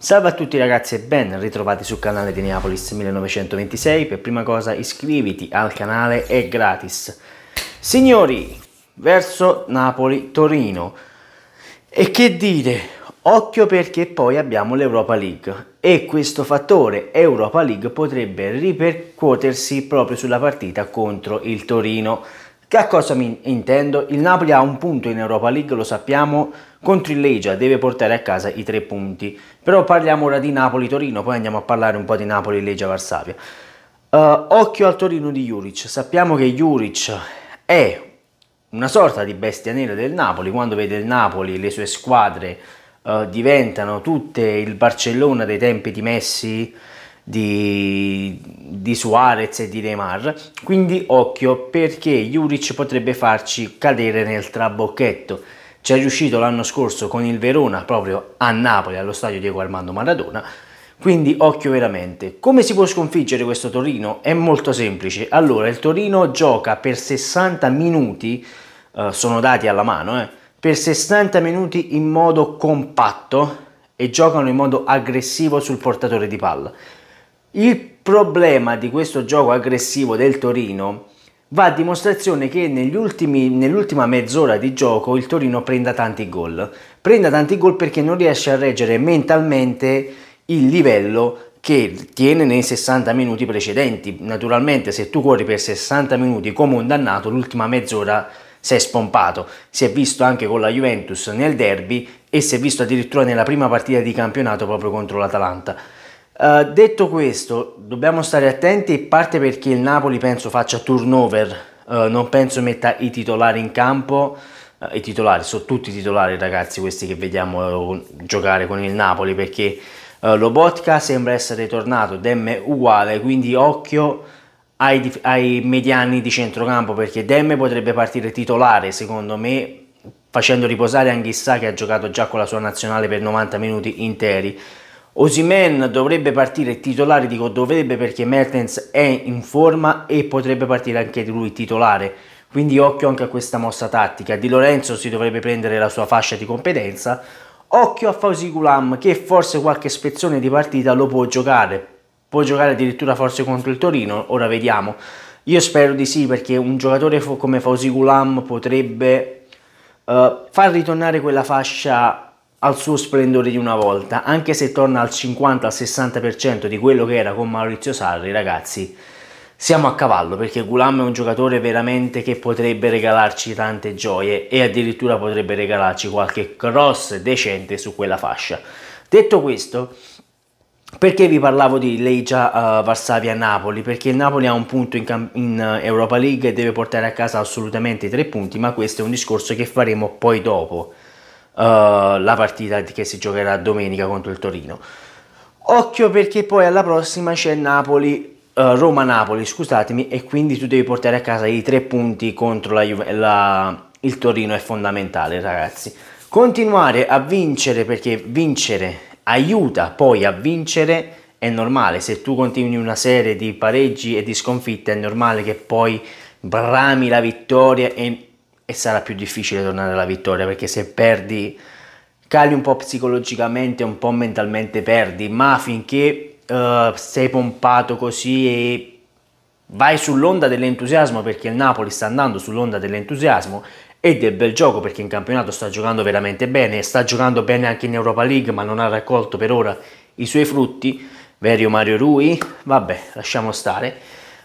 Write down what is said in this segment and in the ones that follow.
Salve a tutti ragazzi e ben ritrovati sul canale di Neapolis 1926, per prima cosa iscriviti al canale, è gratis. Signori, verso Napoli-Torino. E che dire, occhio perché poi abbiamo l'Europa League e questo fattore Europa League potrebbe ripercuotersi proprio sulla partita contro il Torino. Che a cosa mi intendo? Il Napoli ha un punto in Europa League, lo sappiamo, contro il Legia deve portare a casa i tre punti. Però parliamo ora di Napoli-Torino, poi andiamo a parlare un po' di Napoli-Legia-Varsavia. Uh, occhio al Torino di Juric, sappiamo che Juric è una sorta di bestia nera del Napoli, quando vede il Napoli e le sue squadre uh, diventano tutte il Barcellona dei tempi di Messi, di, di Suarez e di Neymar, quindi occhio perché Juric potrebbe farci cadere nel trabocchetto. Ci è riuscito l'anno scorso con il Verona proprio a Napoli allo stadio Diego Armando Maradona, quindi occhio veramente. Come si può sconfiggere questo Torino? È molto semplice. Allora, il Torino gioca per 60 minuti, eh, sono dati alla mano, eh, per 60 minuti in modo compatto e giocano in modo aggressivo sul portatore di palla. Il problema di questo gioco aggressivo del Torino va a dimostrazione che ultimi, nell'ultima mezz'ora di gioco il Torino prenda tanti gol. Prenda tanti gol perché non riesce a reggere mentalmente il livello che tiene nei 60 minuti precedenti. Naturalmente se tu corri per 60 minuti come un dannato, l'ultima mezz'ora si è spompato. Si è visto anche con la Juventus nel derby e si è visto addirittura nella prima partita di campionato proprio contro l'Atalanta. Eh, detto questo, dobbiamo stare attenti, parte perché il Napoli penso faccia turnover, uh, non penso metta i titolari in campo, uh, i titolari, sono tutti titolari ragazzi questi che vediamo giocare con il Napoli perché Lobotka sembra essere tornato, Demme uguale, quindi occhio ai, ai mediani di centrocampo perché Demme potrebbe partire titolare secondo me facendo riposare anche Anghissà che ha giocato già con la sua nazionale per 90 minuti interi Osimen dovrebbe partire titolare, dico dovrebbe perché Mertens è in forma e potrebbe partire anche lui titolare. Quindi occhio anche a questa mossa tattica. Di Lorenzo si dovrebbe prendere la sua fascia di competenza. Occhio a Fausi Gulam che forse qualche spezzone di partita lo può giocare. Può giocare addirittura forse contro il Torino, ora vediamo. Io spero di sì perché un giocatore come Fausi Gulam potrebbe uh, far ritornare quella fascia al suo splendore di una volta, anche se torna al 50-60% di quello che era con Maurizio Sarri, ragazzi, siamo a cavallo perché Gulam è un giocatore veramente che potrebbe regalarci tante gioie e addirittura potrebbe regalarci qualche cross decente su quella fascia. Detto questo, perché vi parlavo di Legia uh, eh, Varsavia-Napoli? Perché il Napoli ha un punto in, in, eh, Europa League e deve portare a casa assolutamente i tre punti, ma questo è un discorso che faremo poi dopo. Eh, la partita che si giocherà domenica contro il Torino. Occhio perché poi alla prossima c'è Napoli. Eh, Roma-Napoli, scusatemi, e quindi tu devi portare a casa i tre punti contro la Juve, la, il Torino è fondamentale, ragazzi. Continuare a vincere perché vincere aiuta poi a vincere è normale. Se tu continui una serie di pareggi e di sconfitte, è normale che poi brami la vittoria e e sarà più difficile tornare alla vittoria perché se perdi cali un po' psicologicamente, un po' mentalmente perdi, ma finché uh, sei pompato così e vai sull'onda dell'entusiasmo perché il Napoli sta andando sull'onda dell'entusiasmo e del bel gioco perché in campionato sta giocando veramente bene, sta giocando bene anche in Europa League ma non ha raccolto per ora i suoi frutti, Verio Mario Rui, vabbè lasciamo stare.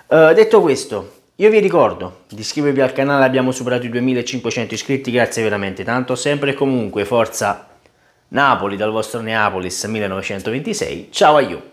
Uh, detto questo, io vi ricordo di iscrivervi al canale, abbiamo superato i 2500 iscritti, grazie veramente tanto, sempre e comunque forza Napoli dal vostro Neapolis 1926, ciao a you!